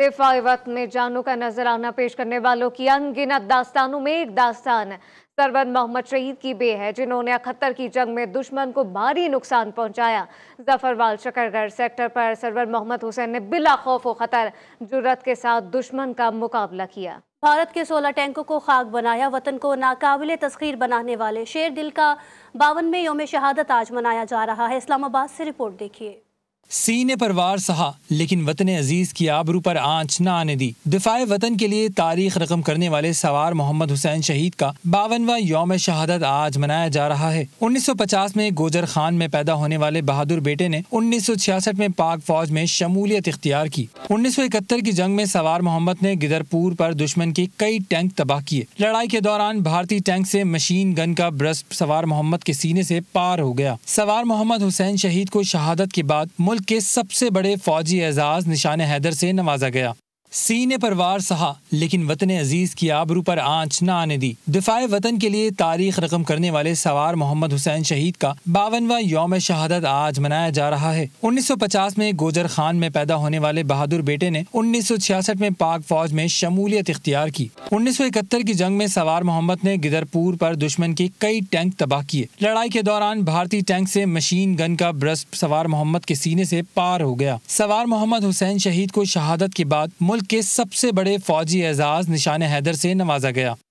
बेफाई वक्त में जानों का नजर आना पेश करने वालों की अनगिनत दास्तानों में एक दास्तान सरवर मोहम्मद शहीद की बे है जिन्होंने अखत्तर की जंग में दुश्मन को भारी नुकसान पहुंचाया जफरवाल शकरगढ़ सेक्टर पर सरवर मोहम्मद हुसैन ने बिला खौफ व खतर जुरत के साथ दुश्मन का मुकाबला किया भारत के 16 टैंकों को खाक बनाया वतन को नाकाबिले तस्खीर बनाने वाले शेर दिल का बावन में योम शहादत आज मनाया जा रहा है इस्लामाबाद से रिपोर्ट देखिए सीने पर वार सहा लेकिन वतन अजीज की आबरू पर आंच न आने दी दिफाए वतन के लिए तारीख रकम करने वाले सवार मोहम्मद हुसैन शहीद का बावनवा योम शहादत आज मनाया जा रहा है 1950 में गोजर खान में पैदा होने वाले बहादुर बेटे ने 1966 में पाक फौज में शमूलियत इख्तियार की 1971 की जंग में सवार मोहम्मद ने गिदरपुर पर दुश्मन के कई टैंक तबाह किए लड़ाई के दौरान भारतीय टैंक से मशीन गन का ब्रस्ट सवार मोहम्मद के सीने से पार हो गया सवार मोहम्मद हुसैन शहीद को शहादत के बाद मुल्क के सबसे बड़े फौजी एजाज निशान हैदर से नवाजा गया सीने परवार सहा लेकिन वतन अजीज की आबरू पर आंच न आने दी दिफाए वतन के लिए तारीख रकम करने वाले सवार मोहम्मद हुसैन शहीद का बावनवा योम शहादत आज मनाया जा रहा है 1950 में गोजर खान में पैदा होने वाले बहादुर बेटे ने 1966 में पाक फौज में शमूलियत इख्तियार की 1971 की जंग में सवार मोहम्मद ने गिदरपुर पर दुश्मन के कई टैंक तबाह किए लड़ाई के दौरान भारतीय टैंक से मशीन गन का ब्रस्ट सवार मोहम्मद के सीने से पार हो गया सवार मोहम्मद हुसैन शहीद को शहादत के बाद के सबसे बड़े फौजी एजाज निशान हैदर से नवाजा गया